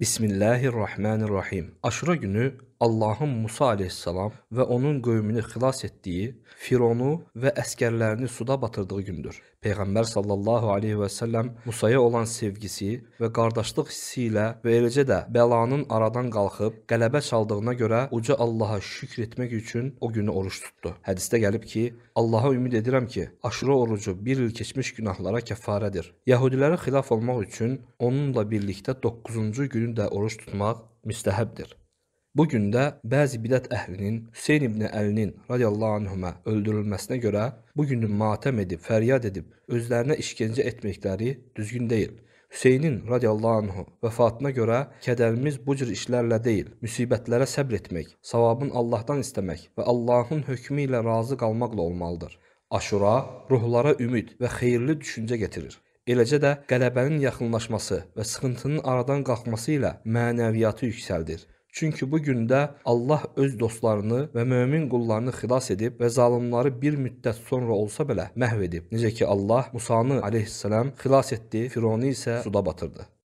Bismillahirrahmanirrahim. Aşura günü Allahın Musa aleyhissalam və onun qövmünü xilas etdiyi, Fironu və əskərlərini suda batırdığı gündür. Peyğəmbər sallallahu aleyhi və səlləm Musaya olan sevgisi və qardaşlıq hissi ilə və eləcə də bəlanın aradan qalxıb qələbə çaldığına görə uca Allaha şükr etmək üçün o günü oruç tutdu. Hədisdə gəlib ki, Allaha ümid edirəm ki, aşırı orucu bir il keçmiş günahlara kəfarədir. Yahudilərə xilaf olmaq üçün onunla birlikdə 9-cu günü də oruç tutmaq müstəhəbdir. Bu gün də bəzi bidət əhlinin Hüseyn ibn Əlinin radiyallahu anhuma öldürülməsinə görə bu günü matəm edib, fəryad edib özlərinə işgəncə etməkləri düzgün deyil. Hüseynin radiyallahu anhu vəfatına görə kədərimiz bu cür işlərlə deyil, müsibətlərə səbr etmək, savabın Allahdan istəmək və Allahın hökmü ilə razı qalmaqla olmalıdır. Aşura ruhlara ümid və xeyirli düşüncə gətirir. Eləcə də qələbənin yaxınlaşması və sıxıntının aradan qalxması ilə mənəviyyatı yüksəldir. Çünki bu gündə Allah öz dostlarını və mömin qullarını xilas edib və zalımları bir müddət sonra olsa belə məhv edib. Necə ki Allah Musanı aleyhissalam xilas etdi, Fironu isə suda batırdı.